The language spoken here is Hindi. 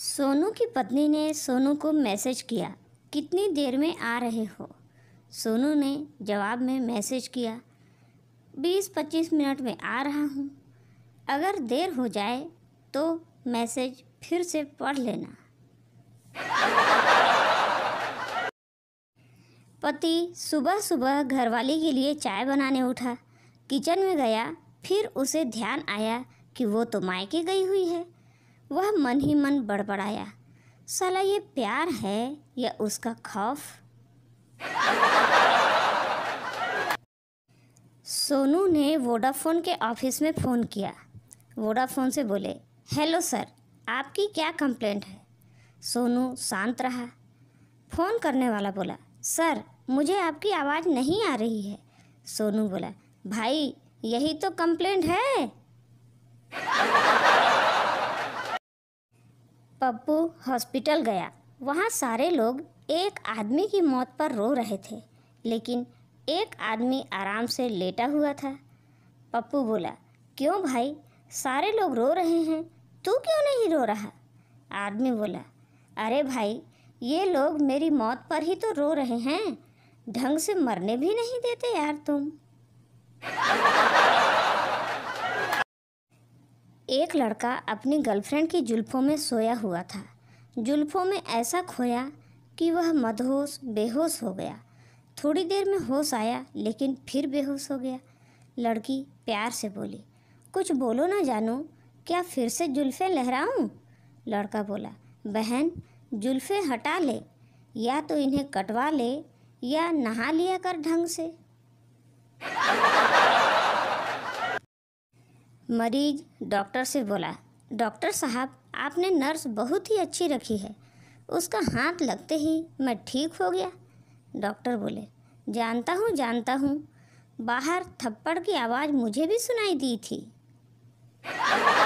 सोनू की पत्नी ने सोनू को मैसेज किया कितनी देर में आ रहे हो सोनू ने जवाब में मैसेज किया बीस पच्चीस मिनट में आ रहा हूँ अगर देर हो जाए तो मैसेज फिर से पढ़ लेना पति सुबह सुबह घरवाली के लिए चाय बनाने उठा किचन में गया फिर उसे ध्यान आया कि वो तो मायके गई हुई है वह मन ही मन बड़बड़ाया साला ये प्यार है या उसका खौफ सोनू ने वोडाफोन के ऑफिस में फ़ोन किया वोडाफोन से बोले हेलो सर आपकी क्या कंप्लेंट है सोनू शांत रहा फ़ोन करने वाला बोला सर मुझे आपकी आवाज़ नहीं आ रही है सोनू बोला भाई यही तो कंप्लेंट है पप्पू हॉस्पिटल गया वहाँ सारे लोग एक आदमी की मौत पर रो रहे थे लेकिन एक आदमी आराम से लेटा हुआ था पप्पू बोला क्यों भाई सारे लोग रो रहे हैं तू क्यों नहीं रो रहा आदमी बोला अरे भाई ये लोग मेरी मौत पर ही तो रो रहे हैं ढंग से मरने भी नहीं देते यार तुम एक लड़का अपनी गर्लफ्रेंड की जुल्फ़ों में सोया हुआ था जुल्फ़ों में ऐसा खोया कि वह मदहोश बेहोश हो गया थोड़ी देर में होश आया लेकिन फिर बेहोश हो गया लड़की प्यार से बोली कुछ बोलो ना जानो क्या फिर से जुल्फे लहराऊं? लड़का बोला बहन जुल्फ़े हटा ले या तो इन्हें कटवा ले या नहा लिया कर ढंग से मरीज डॉक्टर से बोला डॉक्टर साहब आपने नर्स बहुत ही अच्छी रखी है उसका हाथ लगते ही मैं ठीक हो गया डॉक्टर बोले जानता हूँ जानता हूँ बाहर थप्पड़ की आवाज़ मुझे भी सुनाई दी थी